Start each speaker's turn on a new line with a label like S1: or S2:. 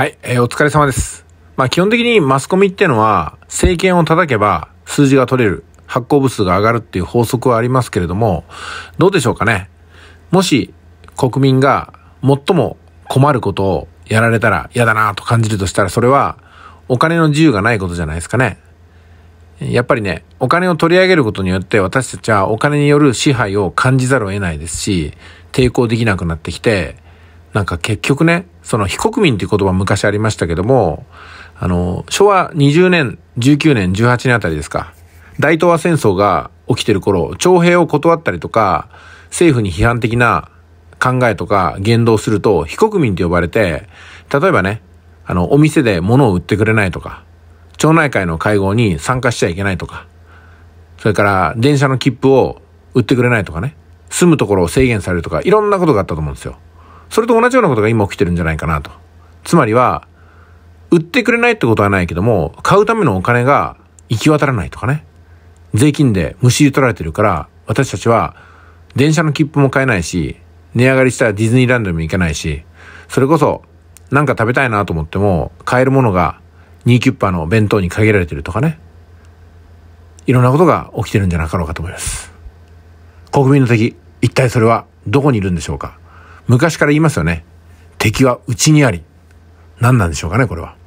S1: はい、えー、お疲れ様です。まあ基本的にマスコミってのは、政権を叩けば数字が取れる、発行部数が上がるっていう法則はありますけれども、どうでしょうかね。もし国民が最も困ることをやられたら嫌だなと感じるとしたら、それはお金の自由がないことじゃないですかね。やっぱりね、お金を取り上げることによって私たちはお金による支配を感じざるを得ないですし、抵抗できなくなってきて、なんか結局ね、その非国民という言葉昔ありましたけども、あの、昭和20年、19年、18年あたりですか。大東亜戦争が起きてる頃、徴兵を断ったりとか、政府に批判的な考えとか言動すると非国民と呼ばれて、例えばね、あの、お店で物を売ってくれないとか、町内会の会合に参加しちゃいけないとか、それから電車の切符を売ってくれないとかね、住むところを制限されるとか、いろんなことがあったと思うんですよ。それと同じようなことが今起きてるんじゃないかなと。つまりは、売ってくれないってことはないけども、買うためのお金が行き渡らないとかね。税金で虫取られてるから、私たちは電車の切符も買えないし、値上がりしたらディズニーランドにも行けないし、それこそなんか食べたいなと思っても、買えるものがニーキュッパーの弁当に限られてるとかね。いろんなことが起きてるんじゃなかろうかと思います。国民の敵、一体それはどこにいるんでしょうか昔から言いますよね。敵は内にあり。何なんでしょうかね、これは。